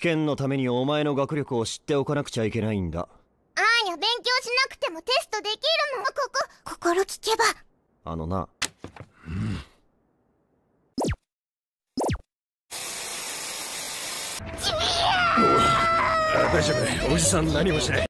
試験のためにお前の学力を知っておかなくちゃいけないんだあーにゃ勉強しなくてもテストできるのここ心聞けばあのな、うん、ちびや大丈夫おじさん何もしない